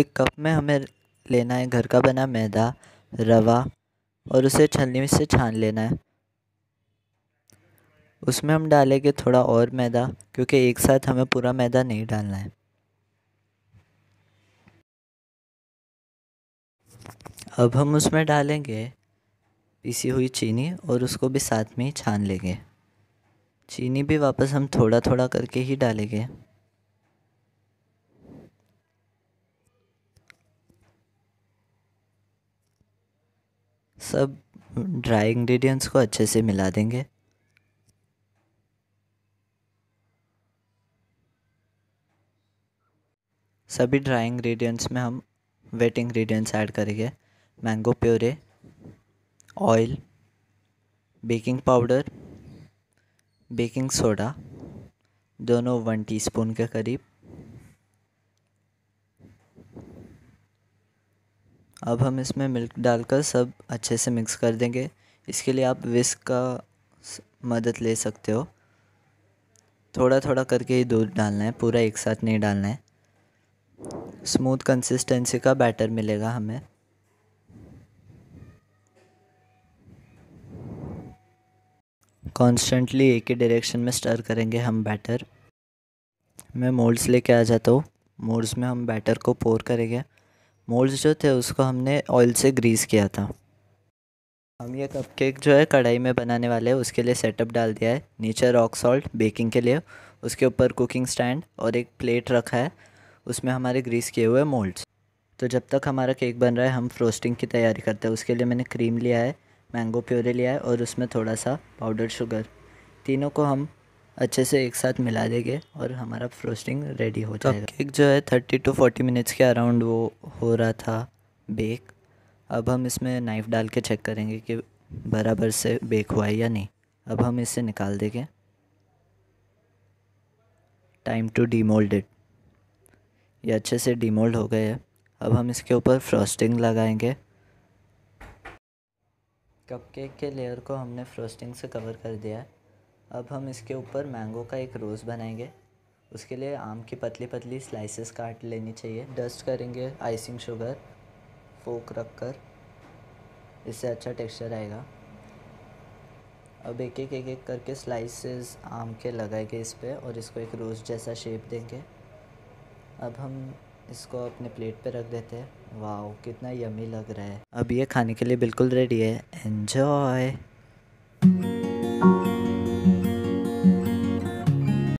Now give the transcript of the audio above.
एक कप में हमें लेना है घर का बना मैदा रवा और उसे छलनी से छान लेना है उसमें हम डालेंगे थोड़ा और मैदा क्योंकि एक साथ हमें पूरा मैदा नहीं डालना है अब हम उसमें डालेंगे पीसी हुई चीनी और उसको भी साथ में ही छान लेंगे चीनी भी वापस हम थोड़ा थोड़ा करके ही डालेंगे सब ड्राई इंग्रेडिएंट्स को अच्छे से मिला देंगे सभी ड्राई इंग्रेडिएंट्स में हम वेट इंग्रेडिएंट्स ऐड करेंगे mango puree oil baking powder baking soda दोनों वन टीस्पून के करीब अब हम इसमें मिल्क डालकर सब अच्छे से मिक्स कर देंगे इसके लिए आप विस्क का मदद ले सकते हो थोड़ा थोड़ा करके ही दूध डालना है पूरा एक साथ नहीं डालना है स्मूथ कंसिस्टेंसी का बैटर मिलेगा हमें कॉन्स्टेंटली एक ही डायरेक्शन में स्टर करेंगे हम बैटर मैं मोल्ड्स लेके आ जाता हूँ मोल्ड्स में हम बैटर को पोर करेंगे मोल्ड्स जो थे उसको हमने ऑयल से ग्रीस किया था हम ये कपकेक जो है कढ़ाई में बनाने वाले हैं उसके लिए सेटअप डाल दिया है नीचे रॉक सॉल्ट बेकिंग के लिए उसके ऊपर कुकिंग स्टैंड और एक प्लेट रखा है उसमें हमारे ग्रीस किए हुए मोल्ड्स तो जब तक हमारा केक बन रहा है हम फ्रोस्टिंग की तैयारी करते हैं उसके लिए मैंने क्रीम लिया है मैंगो प्योरे लिया है और उसमें थोड़ा सा पाउडर शुगर तीनों को हम अच्छे से एक साथ मिला देंगे और हमारा फ्रोस्टिंग रेडी हो तो जाएगा केक जो है थर्टी टू फोर्टी मिनट्स के अराउंड वो हो रहा था बेक अब हम इसमें नाइफ़ डाल के चेक करेंगे कि बराबर से बेक हुआ है या नहीं अब हम इसे निकाल देंगे टाइम टू डीमोल्ड इट ये अच्छे से डीमोल्ड हो गए हैं अब हम इसके ऊपर फ्रॉस्टिंग लगाएंगे कपकेक के लेयर को हमने फ्रॉस्टिंग से कवर कर दिया है अब हम इसके ऊपर मैंगो का एक रोज़ बनाएंगे उसके लिए आम की पतली पतली स्लाइसेस काट लेनी चाहिए डस्ट करेंगे आइसिंग शुगर फोक रख कर इससे अच्छा टेक्सचर आएगा अब एक एक एक एक करके स्लाइसेस आम के लगाएंगे इस पर और इसको एक रोज़ जैसा शेप देंगे अब हम इसको अपने प्लेट पे रख देते हैं वाह कितना यमी लग रहा है अब ये खाने के लिए बिल्कुल रेडी है एन्जॉय